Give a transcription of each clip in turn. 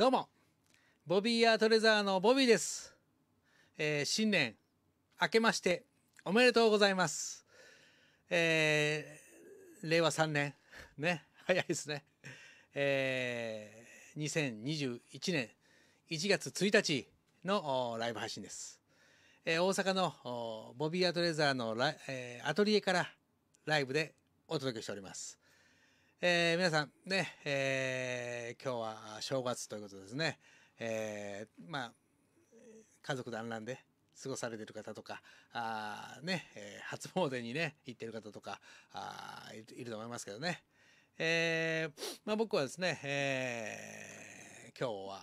どうも、ボビーアートレザーのボビーです。えー、新年、明けまして、おめでとうございます。えー、令和3年、ね、早いですね。えー、2021年1月1日のライブ配信です。えー、大阪のボビーアートレザーのラ、えー、アトリエからライブでお届けしております。えー、皆さんね、えー、今日は正月ということですね。えー、まあ、家族団らんで過ごされてる方とか、あね、えー、初詣にね、行ってる方とか、あいると思いますけどね。えー、まあ僕はですね、えー、今日は、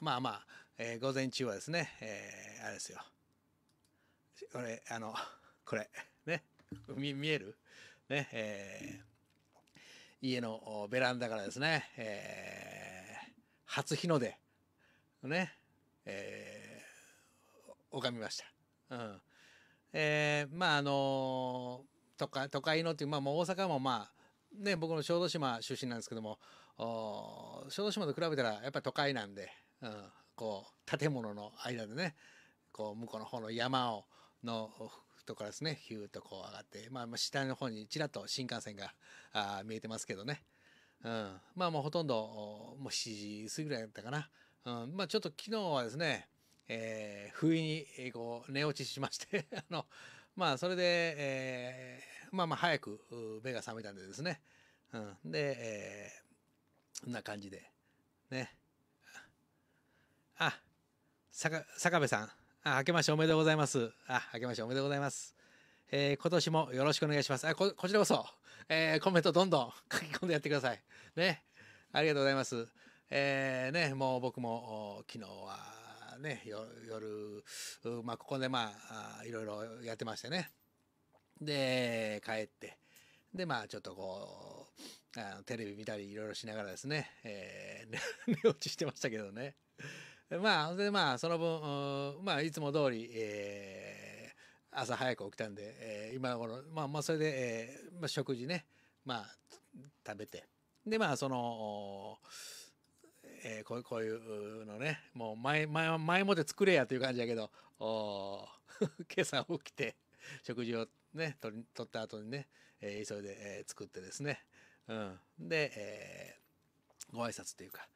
まあまあ、えー、午前中はですね、えー、あれですよ。これ、あの、これ、ね、見見えるね、えー家のベランダからですね、えー、初日の出ね、えー、拝みました。うんえー、まああの都会都会のっていう、まあ、もう大阪もまあね、僕の小豆島出身なんですけども小豆島と比べたらやっぱ都会なんで、うん、こう建物の間でねこう向こうの方の山をのとこからですねヒューッとこう上がって、まあ、下の方にちらっと新幹線があ見えてますけどね、うん、まあもうほとんどもう7時過ぎぐらいだったかな、うん、まあちょっと昨日はですね、えー、不意にこう寝落ちしまして あのまあそれで、えー、まあまあ早く目が覚めたんでですね、うん、で、えー、こんな感じでねあ坂坂部さんあ明けましておめでとうございます。あ明けましておめでとうございます。えー、今年もよろしくお願いします。あこちらこそ、えー、コメントどんどん 書き込んでやってください。ね、ありがとうございます。えー、ね、もう僕も昨日はね、夜、まあ、ここでまあいろいろやってましてね。で、帰って、で、まあちょっとこう、あのテレビ見たりいろいろしながらですね、えー、寝落ちしてましたけどね。まあ、でまあ、その分、まあ、いつも通り、えー、朝早く起きたんで、えー、今頃、まあ、まあ、それで、えー、まあ、食事ね、まあ、食べて。で、まあ、その、えー、こうこういうのね、もう前、前、前もって作れやという感じやけど、お 今朝起きて、食事をね、取取った後にね、えー、急いで、えー、作ってですね、うん。で、えー、ご挨拶というか、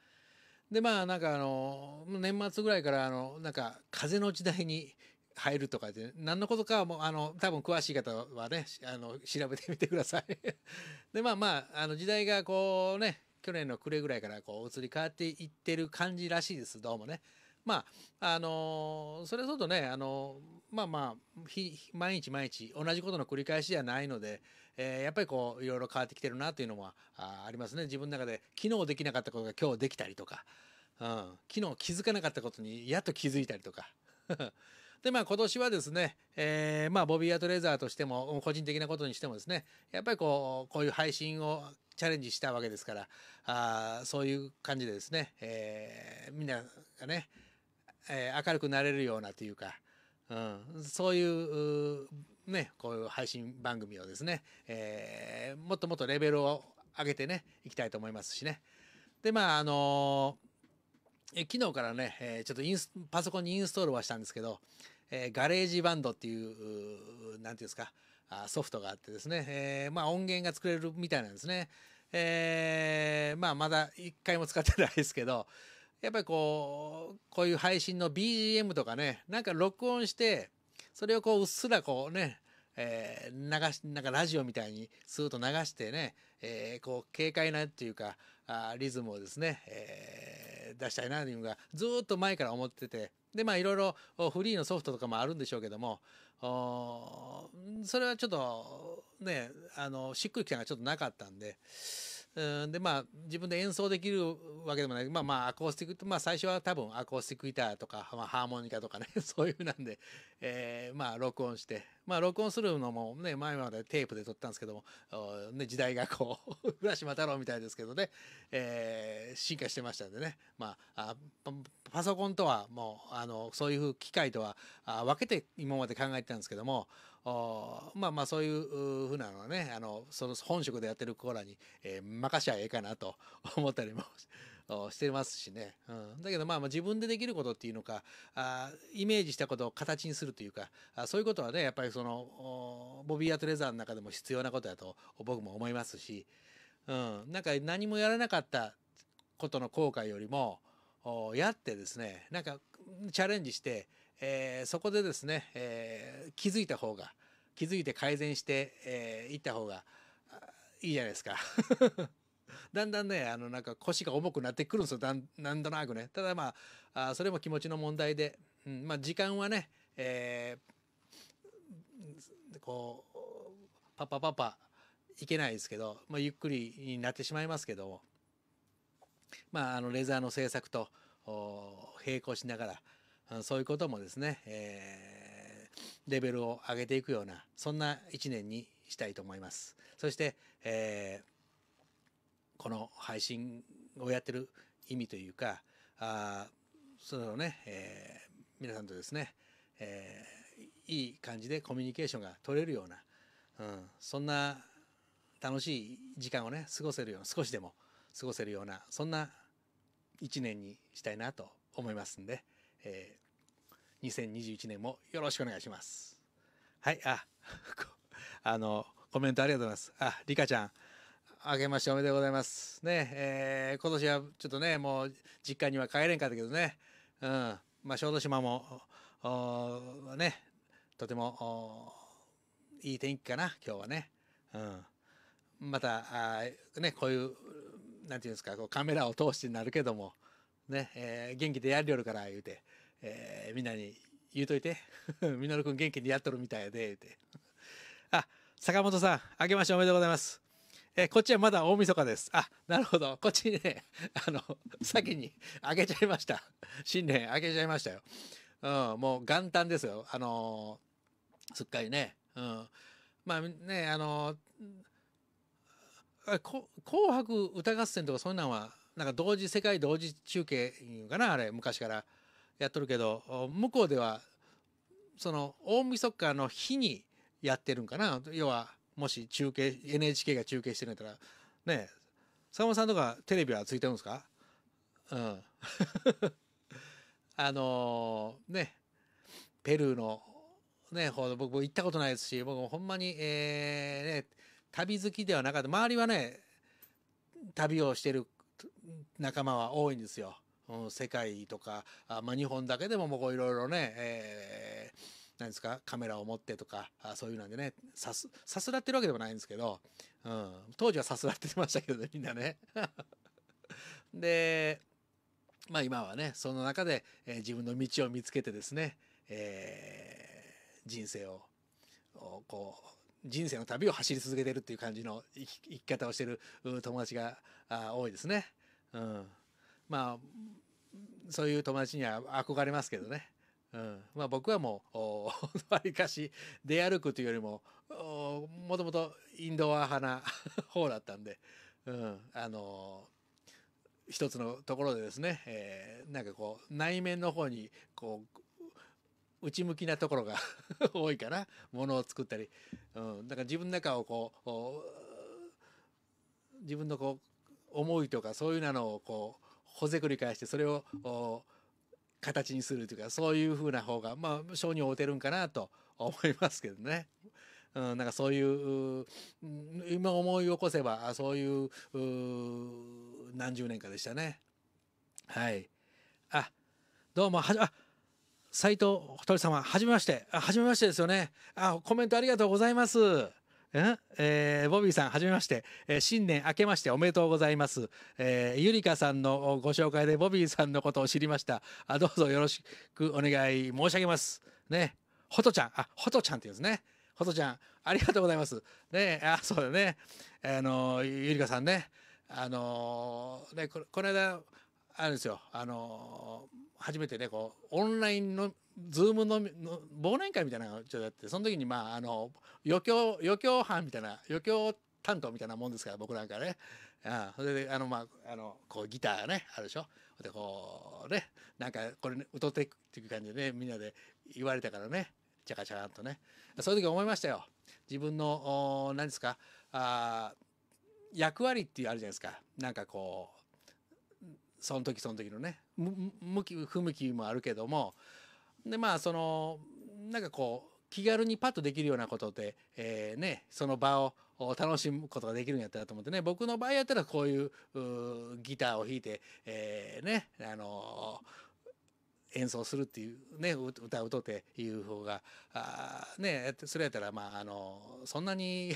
でまあなんかあの年末ぐらいからあのなんか風の時代に入るとかで何のことかもあの多分詳しい方はねあの調べてみてください でまあまああの時代がこうね去年の暮れぐらいからこう移り変わっていってる感じらしいですどうもね。まああのそれはそうとねあのまあまあ毎日毎日同じことの繰り返しじゃないので、えー、やっぱりこういろいろ変わってきてるなというのもあありますね自分の中で昨日できなかったことが今日できたりとか、うん、昨日気づかなかったことにやっと気づいたりとか。でまあ今年はですね、えー、まあボビー・アトレーザーとしても個人的なことにしてもですねやっぱりこうこういう配信をチャレンジしたわけですからあそういう感じでですね、えー、みんながね、えー、明るくなれるようなというか、うん、そういうね、こういう配信番組をですね、えー、もっともっとレベルを上げてね、いきたいと思いますしね。で、まあ、あのー、え昨日からね、えー、ちょっとインスパソコンにインストールはしたんですけど、えー、ガレージバンドっていう、何て言うんですか、あソフトがあってですね、えー、まあ音源が作れるみたいなんですね。えー、まあまだ一回も使ってないですけど、やっぱりこう、こういう配信の BGM とかね、なんか録音して、それをこう、うっすらこうね、えー、流し、なんかラジオみたいにスーッと流してね、えー、こう、軽快なっていうか、あリズムをですね、えー、出したいなというのが、ずっと前から思ってて、で、まあ、いろいろフリーのソフトとかもあるんでしょうけども、それはちょっと、ね、あの、しっくりきたのがちょっとなかったんで、うんでまあ自分で演奏できるわけでもないまあまあアコースティックまあ最初は多分アコースティックギターとか、まあ、ハーモニカとかね そういうふうなんで、えー、まあ録音してまあ録音するのもね前までテープで撮ったんですけども、ね、時代がこう 浦島太郎みたいですけどね、えー、進化してましたんでねまああパソコンとはもうあのそういう機械とは分けて今まで考えてたんですけどもまあまあそういうふうなのはねあのその本職でやってるコーラに、えー、任しゃええかなと 思ったりもしてますしね、うん、だけどまあ自分でできることっていうのかあイメージしたことを形にするというかあそういうことはねやっぱりそのボビー・アトレザーの中でも必要なことだと僕も思いますし、うん、なんか何もやらなかったことの後悔よりもやってですねなんかチャレンジして、えー、そこでですね、えー、気づいた方が気づいて改善して、えー、いった方がいいじゃないですか。だんだんね、あの、なんか腰が重くなってくるんですよ。だん、なんとなくね。ただまあ、あそれも気持ちの問題で、うん、まあ時間はね、えー、こう、パパパパいけないですけど、まあゆっくりになってしまいますけども、まあ、あのレザーの制作と並行しながらそういうこともですね、えー、レベルを上げていくようなそんな1年にしたいと思います。そして、えー、この配信をやってる意味というかあそのね、えー、皆さんとですね、えー、いい感じでコミュニケーションが取れるような、うん、そんな楽しい時間をね過ごせるような少しでも過ごせるようなそんな1年にしたいなと思いますんで、えー、2021年もよろしくお願いします。はい、あ、あの、コメントありがとうございます。あ、リカちゃん、あげましておめでとうございます。ね、えー、今年はちょっとね、もう実家には帰れんかったけどね、うん、まあ、小豆島も、ね、とてもいい天気かな、今日はね。うん、またあ、ね、こういうなんていうんですかこうカメラを通してになるけども、ねえー、元気でやりよるから言うて、えー、みんなに言うといて「みのるくん元気にやっとるみたいで」言うてあ坂本さんあけましておめでとうございます。えこっちはまだ大晦日です。あ、なるほど。こっちにね、あの、先にあげちゃいました。新年あげちゃいましたよ。うん、もう元旦ですよ。あのー、すっかりね。うん。まあね、あのー、紅白歌合戦とかそういうのはなんか同時世界同時中継かなあれ昔からやっとるけど向こうではその大晦日の日にやってるんかな要はもし中継 NHK が中継してるんやったらね坂本さんとかテレビはついてるんですかうん あのー、ねペルーのね僕も行ったことないですし僕もほんまにえー、ね旅好きではなかった周りはね旅をしてる仲間は多いんですよ。うん、世界とかあ、まあ、日本だけでももういろいろね、えー、ですかカメラを持ってとかあそういうなんでねさすさすらってるわけでもないんですけど、うん、当時はさすらってましたけどね みんなね。でまあ今はねその中で、えー、自分の道を見つけてですね、えー、人生をこう人生の旅を走り続けてるっていう感じの生き生き方をしてる友達が多いですね。うん、まあそういう友達には憧れますけどね。うんまあ、僕はもう わりかし出歩くというよりももともとインドア派な 方だったんで、うん、あのー、一つのところでですね、えー、なんかこう内面の方にこう内向きなところが 多いかなものを作ったり、うん、だから自分の中をこう自分のこう思いとかそういうのをこうほぜくり返してそれを形にするというかそういうふうな方がまあ性に合うてるんかなと思いますけどね。うん、なんかそういう今思い起こせばそういう何十年かでしたね。はい。あどうもはじあ斉藤ひとり様、はじめまして。はじめましてですよね。あ、コメントありがとうございます。えー、ボビーさん、はじめまして、えー、新年明けましておめでとうございます。えー、ゆりかさんのご紹介でボビーさんのことを知りました。あどうぞよろしくお願い申し上げます。ね。ほとちゃん、あ、ほとちゃんって言うんですね。ほとちゃん、ありがとうございます。ねあ、そうだね。あの、ゆりかさんね。あのね、この間、あるんですよ。あの初めてねこうオンラインのズームのの忘年会みたいなのをちょっとやってその時にまああの余興余興班みたいな余興担当みたいなもんですから僕なんかね、ああそれであのまああのこうギターねあるでしょでこうねなんかこれ、ね、歌っていくっていう感じでねみんなで言われたからねチャカチャカとねそういう時思いましたよ自分の何ですかあ役割っていうあるじゃないですかなんかこうその時その時のね向き不向きもあるけどもでまあそのなんかこう気軽にパッとできるようなことで、えー、ね、その場を楽しむことができるんやったらと思ってね僕の場合やったらこういうギターを弾いて、えー、ねあのー、演奏するっていうね歌うとっていう方があねそれやったらまああのそんなに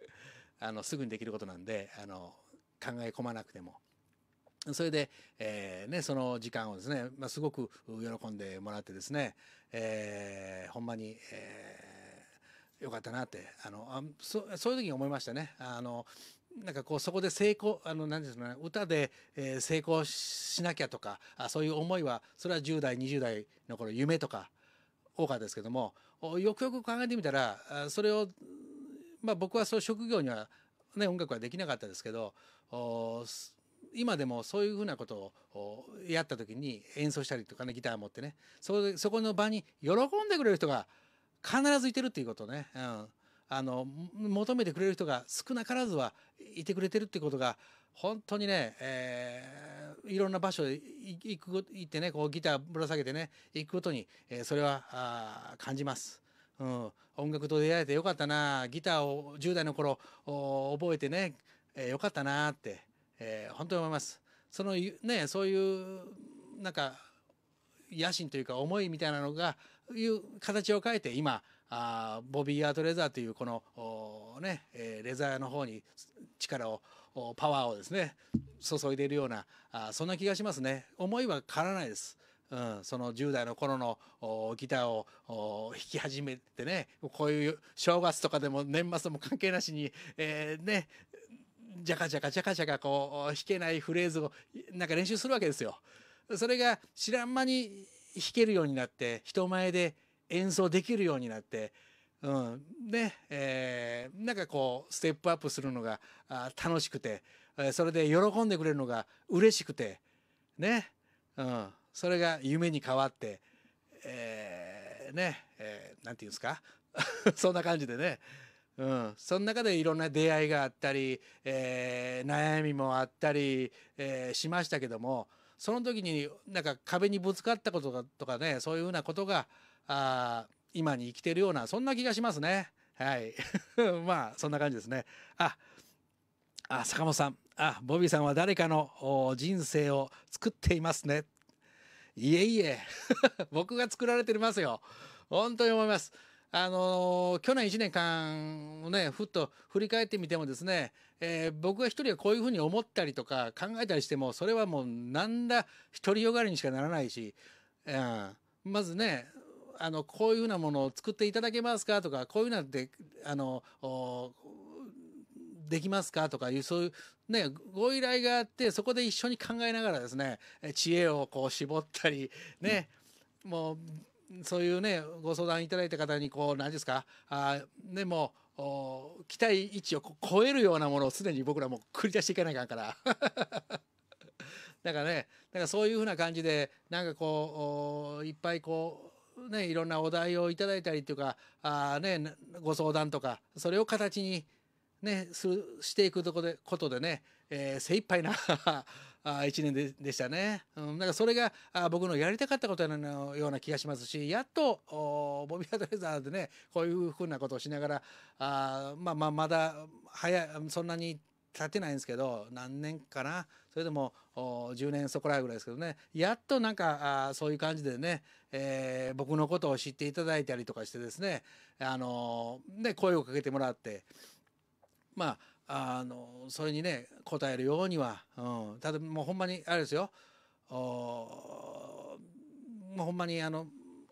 あのすぐにできることなんであの考え込まなくてもそれで、えーね、その時間をですね、まあ、すごく喜んでもらってですね、えー、ほんまに、えー、よかったなってあのあそそういう時に思いましたね。あのなんかこうそこで成功あの何ですかね歌で、え成功しなきゃとかあそういう思いはそれは10代20代の頃夢とか多かったですけどもよくよく考えてみたらそれを、まあ、僕はそう職業には、ね、音楽はできなかったですけど今でもそういうふうなことをやった時に演奏したりとかねギター持ってねそそこの場に喜んでくれる人が必ずいてるっていうことね、うん、あの求めてくれる人が少なからずはいてくれてるってことが本当にね、えー、いろんな場所行く行ってねこうギターぶら下げてね行くことに、えー、それはあ感じます。うん、音楽と出会えてよかったなギターを10代の頃覚えてね、えー、よかったなってえー、本当に思います。そのね、そういうなんか野心というか思いみたいなのがいう形を変えて今あボビー・アート・レザーというこのね、えー、レザーの方に力をパワーをですね注いでいるようなあそんな気がしますね思いは変わらないです。うん、その10代の頃のギターを弾き始めてねこういう正月とかでも年末も関係なしに、えーね、じゃかじゃかじゃかじゃかこう弾けないフレーズをなんか練習するわけですよ。それが知らん間に弾けるようになって人前で演奏できるようになって、うん、ね、えー、なんかこうステップアップするのが楽しくてそれで喜んでくれるのが嬉しくてね、うん、それが夢に変わって、えー、ね、えー、なんていうんですか そんな感じでね。うん、その中でいろんな出会いがあったり、えー、悩みもあったり、えー、しましたけどもその時になんか壁にぶつかったこととかねそういうふうなことがあ今に生きてるようなそんな気がしますね。はい まあそんな感じですね。ああ坂本さんあボビーさんは誰かの人生を作っていますね。いえいえ 僕が作られてますよ。本当に思います。あのー、去年1年間をね、ふっと振り返ってみてもですね、えー、僕が一人はこういうふうに思ったりとか考えたりしても、それはもうなんだ、独りよがりにしかならないし、うん、まずね、あの、こういうふうなものを作っていただけますかとか、こういうので、あの、できますかとかいう、そういうね、ご依頼があって、そこで一緒に考えながらですね、知恵をこう絞ったり、ね、うんもうそういうねご相談いただいた方にこう何ですかあでも期待位置を超えるようなものをすでに僕らも繰り出していかなきゃいかから。だからねだからそういうふうな感じでなんかこういっぱいこうねいろんなお題をいただいたりというかあ、ね、ご相談とかそれを形に、ね、すしていくとこでことでね、えー、精一杯なあ1年ででしたね。うん、なんかそれがあ僕のやりたかったことのような気がしますしやっとボビー・アドレザーでねこういうふうなことをしながらあ、まあ、まあまだ早そんなに経てないんですけど何年かなそれでも10年そこらぐらいですけどねやっとなんかあそういう感じでね、えー、僕のことを知っていただいたりとかしてですね、あのー、ね、声をかけてもらってまああのそれにね応えるようには、うん、ただもうほんまにあれですよもうほんまにあの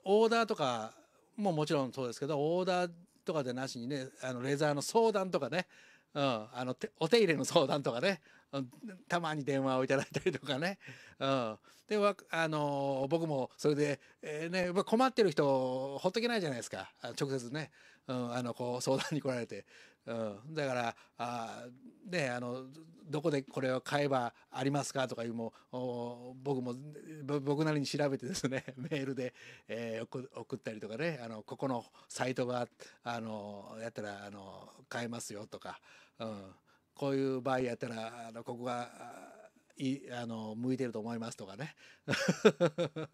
オーダーとかももちろんそうですけどオーダーとかでなしにねあのレザーの相談とかね、うん、あのお手入れの相談とかね、うん、たまに電話をいただいたりとかね、うん、であの僕もそれで、えー、ね、困ってる人ほっとけないじゃないですか直接ね、うん、あのこう相談に来られてうん、だからあ、ね、あのどこでこれを買えばありますかとかいうも僕も僕なりに調べてですね メールで、えー、送ったりとかねあのここのサイトがあのやったらあの買えますよとか、うん、こういう場合やったらあのここがいあの向いてると思いますとかね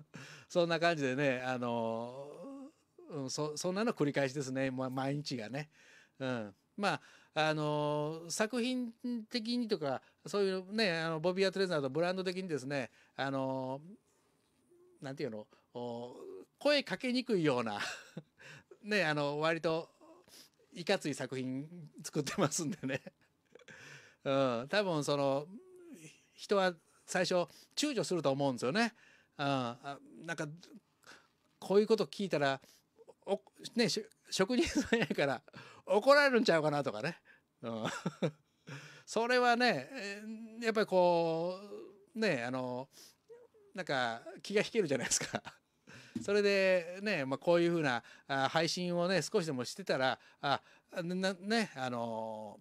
そんな感じでねあの、うん、そそんなの繰り返しですね毎日がね。うんまああの作品的にとかそういうねあのボビー・ア・トレザーとブランド的にですねあのなんていうの声かけにくいような ねあの割といかつい作品作ってますんでね うん、多分その人は最初躊躇すると思うんですよね。うん、なんかこういうこと聞いたらおね職人さんやから怒られるんちゃうかなとかね、うん、それはねやっぱりこうねあのなんか気が引けるじゃないですか。それでね、まあ、こういうふうな配信をね少しでもしてたらあなねあの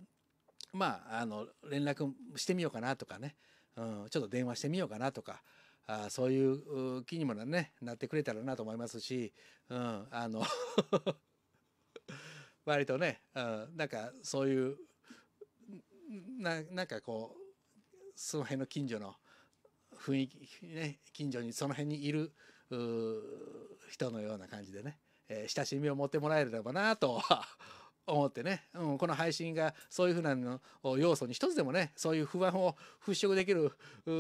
まああの連絡してみようかなとかね、うん、ちょっと電話してみようかなとかあそういう気にもねなってくれたらなと思いますし、うん、あの 割とね、うん、なんかそういうななんかこうその辺の近所の雰囲気ね近所にその辺にいる人のような感じでね、えー、親しみを持ってもらえればなとは思ってね、うん、この配信がそういうふうなの要素に一つでもねそういう不安を払拭できる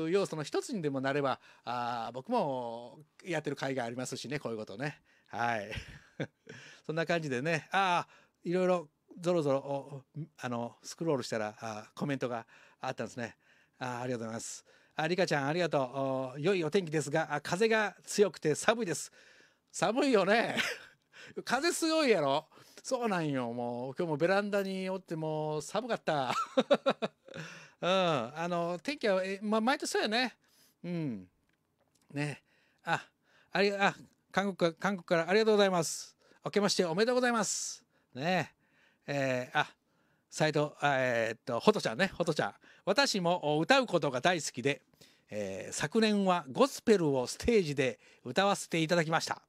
要素の一つにでもなればあ僕もやってる会がありますしねこういうことねはい そんな感じでねああいろいろぞろぞろあのスクロールしたらあコメントがあったんですねあありがとうございますあリカちゃんありがとう良いお天気ですが風が強くて寒いです寒いよね 風強いやろそうなんよもう今日もベランダにおってもう寒かった うんあの天気はえ、ま毎年そうやねうんねあありあ韓国韓国からありがとうございます明けましておめでとうございますねえー、あ斉藤えー、っとほとちゃんねほとちゃん私も歌うことが大好きで、えー、昨年はゴスペルをステージで歌わせていただきました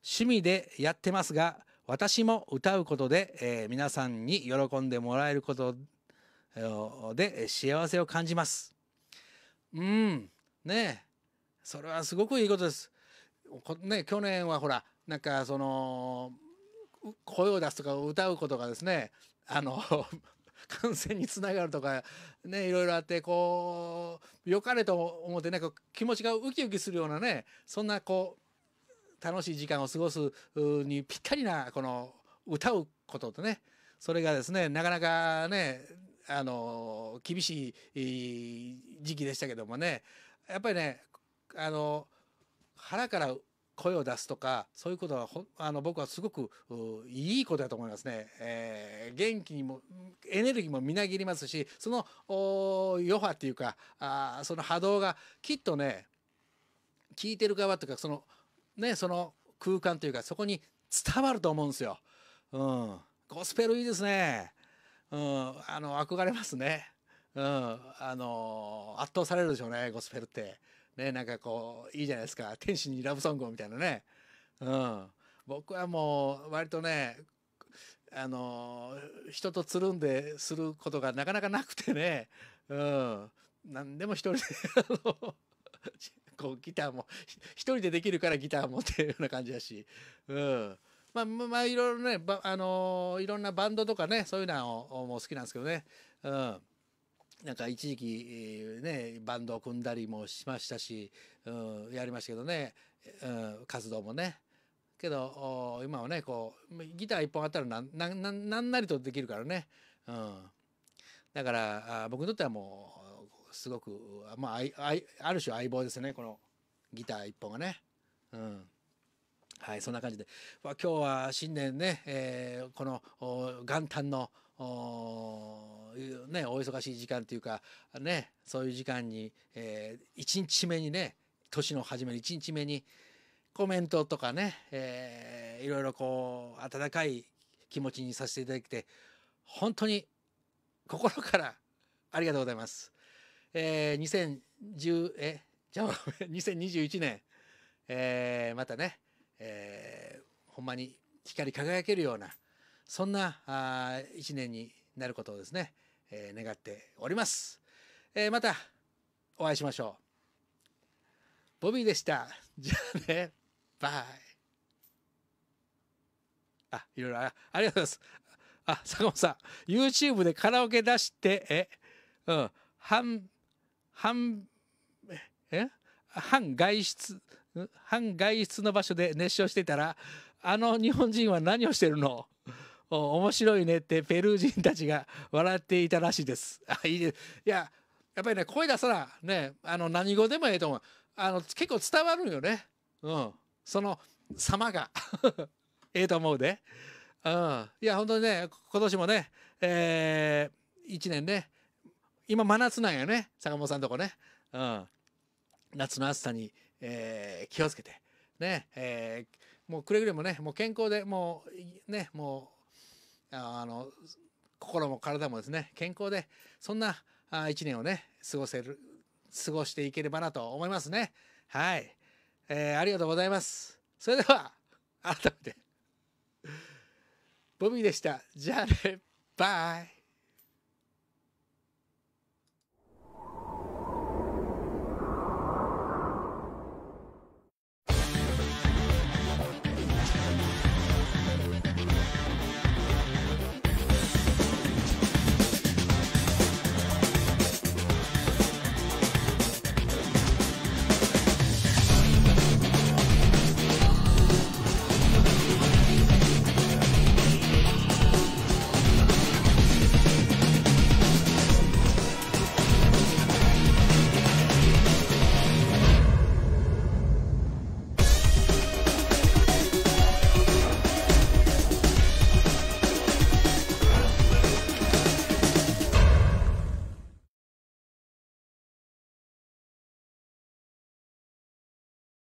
趣味でやってますが私も歌うことで、えー、皆さんに喜んでもらえることで幸せを感じます。うん、ねそれはすごくいいことです。ね、去年はほら、なんかその、声を出すとか歌うことがですね、あの、感染につながるとか、ね、いろいろあって、こう、良かれと思って、なんか気持ちがウキウキするようなね、そんなこう、楽しい時間を過ごすにぴったりなこの歌うこととねそれがですねなかなかねあの厳しい時期でしたけどもねやっぱりねあの腹から声を出すとかそういうことはあの僕はすごくいいことだと思いますね、えー、元気にもエネルギーもみなぎりますしその余波っていうかあその波動がきっとね聞いてる側とかそのね、その空間というか、そこに伝わると思うんですよ。うん。ゴスペルいいですね。うん。あの、憧れますね。うん。あの、圧倒されるでしょうね、ゴスペルって。ね、なんかこう、いいじゃないですか。天使にラブソングみたいなね。うん。僕はもう、割とね、あの、人とつるんですることがなかなかなくてね。うん。何でも一人でこうギターも一人でできるからギターもっていうような感じだし、うん、まあまあいろいろねあのー、いろんなバンドとかねそういうのをもう好きなんですけどね、うん、なんか一時期、ねバンドを組んだりもしましたし、うん、やりましたけどね、うん、活動もね。けど今はねこうギター一本あったらなんななんなりとできるからね、うん、だから僕にとってはもうすごく、まあ、あいある種相棒ですねこのギター一本がね。うんはい、そんな感じで、まあ、今日は新年ね、えー、この元旦のお,、ね、お忙しい時間というか、ね、そういう時間に、えー、1日目にね年の初める1日目にコメントとかね、えー、いろいろこう温かい気持ちにさせていただいて本当に心からありがとうございます。えー、2010え じゃあ2021年、えー、またね、えー、ほんまに光り輝けるようなそんなあ1年になることをですね、えー、願っております、えー、またお会いしましょうボビーでした じゃあねバイあいろいろあありがとうございますあ坂本さん YouTube でカラオケ出してえうん半半え半外出半外出の場所で熱唱してたらあの日本人は何をしてるの面白いねってペルー人たちが笑っていたらしいです。あいいいややっぱりね声出さなねあの何語でもええと思うあの結構伝わるよね、うん、その様が ええと思うで、うん、いや本当にね今年もね、えー、1年ね今真夏なんやね坂本さんとこね、うん、夏の暑さに、えー、気をつけてね、えー、もうくれぐれもねもう健康でもうねもうあの心も体もですね健康でそんな一年をね過ごせる過ごしていければなと思いますねはい、えー、ありがとうございますそれでは改めてボビーでしたじゃあねバイ